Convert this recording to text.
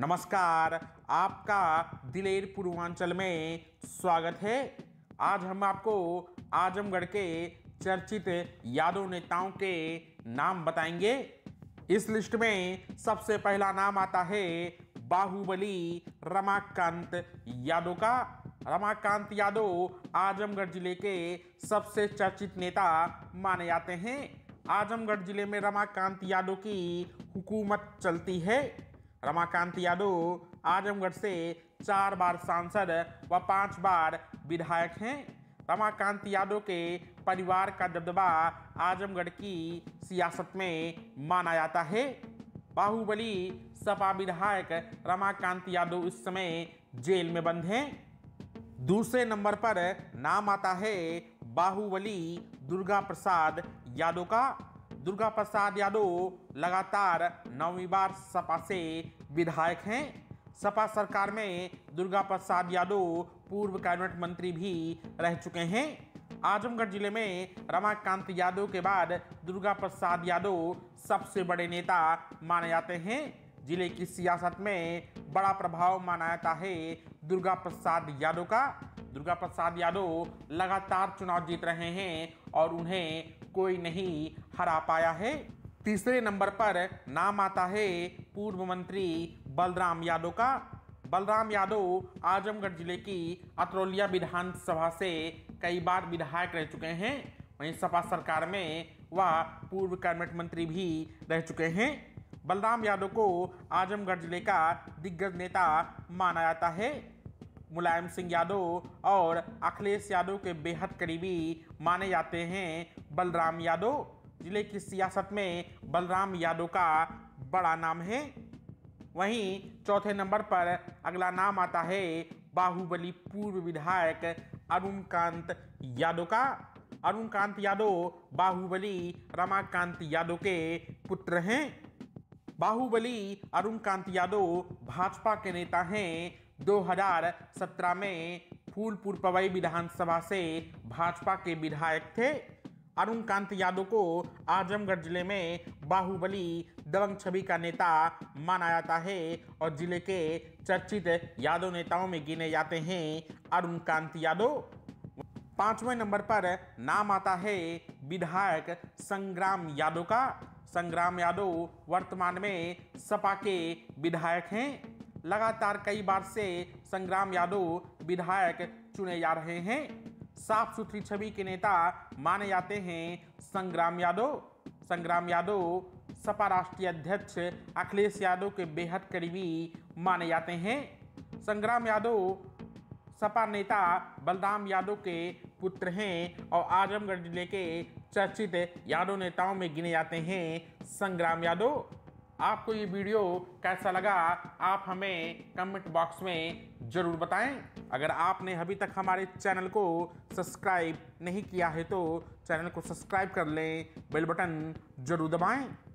नमस्कार आपका दिलेर पूर्वांचल में स्वागत है आज हम आपको आजमगढ़ के चर्चित यादव नेताओं के नाम बताएंगे इस लिस्ट में सबसे पहला नाम आता है बाहुबली रमाकांत यादव का रमाकांत यादव आजमगढ़ जिले के सबसे चर्चित नेता माने जाते हैं आजमगढ़ जिले में रमाकांत यादव की हुकूमत चलती है रमाकांत यादव आजमगढ़ से चार बार सांसद व पांच बार विधायक हैं रमाकांत यादव के परिवार का दबदबा आजमगढ़ की सियासत में माना जाता है बाहुबली सपा विधायक रमाकांत यादव इस समय जेल में बंद हैं दूसरे नंबर पर नाम आता है बाहुबली दुर्गा प्रसाद यादव का दुर्गा प्रसाद यादव लगातार नौवीं बार सपा से विधायक हैं सपा सरकार में दुर्गा प्रसाद यादव पूर्व कैबिनेट मंत्री भी रह चुके हैं आजमगढ़ जिले में रमाकांत यादव के बाद दुर्गा प्रसाद यादव सबसे बड़े नेता माने जाते हैं जिले की सियासत में बड़ा प्रभाव माना जाता है दुर्गा प्रसाद यादव का दुर्गा प्रसाद यादव लगातार चुनाव जीत रहे हैं और उन्हें कोई नहीं हरा पाया है तीसरे नंबर पर नाम आता है पूर्व मंत्री बलराम यादव का बलराम यादव आजमगढ़ जिले की अतरौलिया विधानसभा से कई बार विधायक रह चुके हैं वहीं सपा सरकार में वह पूर्व कैबिनेट मंत्री भी रह चुके हैं बलराम यादव को आजमगढ़ जिले का दिग्गज नेता माना जाता है मुलायम सिंह यादव और अखिलेश यादव के बेहद करीबी माने जाते हैं बलराम यादव जिले की सियासत में बलराम यादव का बड़ा नाम है वहीं चौथे नंबर पर अगला नाम आता है बाहुबली पूर्व विधायक अरुण कांत यादव का अरुण कांत यादव बाहुबली रमाकांत यादव के पुत्र हैं बाहुबली अरुण कांत यादव भाजपा के नेता हैं 2017 में फूलपुर पवई विधानसभा से भाजपा के विधायक थे अरुण कांत यादव को आजमगढ़ जिले में बाहुबली दबंग छवि का नेता माना जाता है और जिले के चर्चित यादव नेताओं में गिने जाते हैं अरुण कांत यादव पांचवें नंबर पर नाम आता है विधायक संग्राम यादव का संग्राम यादव वर्तमान में सपा के विधायक हैं लगातार कई बार से संग्राम यादव विधायक चुने जा रहे हैं साफ सुथरी छवि के नेता माने जाते हैं संग्राम यादव संग्राम यादव सपा राष्ट्रीय अध्यक्ष अखिलेश यादव के बेहद करीबी माने जाते हैं संग्राम यादव सपा नेता बलराम यादव के पुत्र हैं और आजमगढ़ जिले के चर्चित यादव नेताओं में गिने जाते हैं संग्राम यादव आपको ये वीडियो कैसा लगा आप हमें कमेंट बॉक्स में ज़रूर बताएं अगर आपने अभी तक हमारे चैनल को सब्सक्राइब नहीं किया है तो चैनल को सब्सक्राइब कर लें बेल बटन ज़रूर दबाएं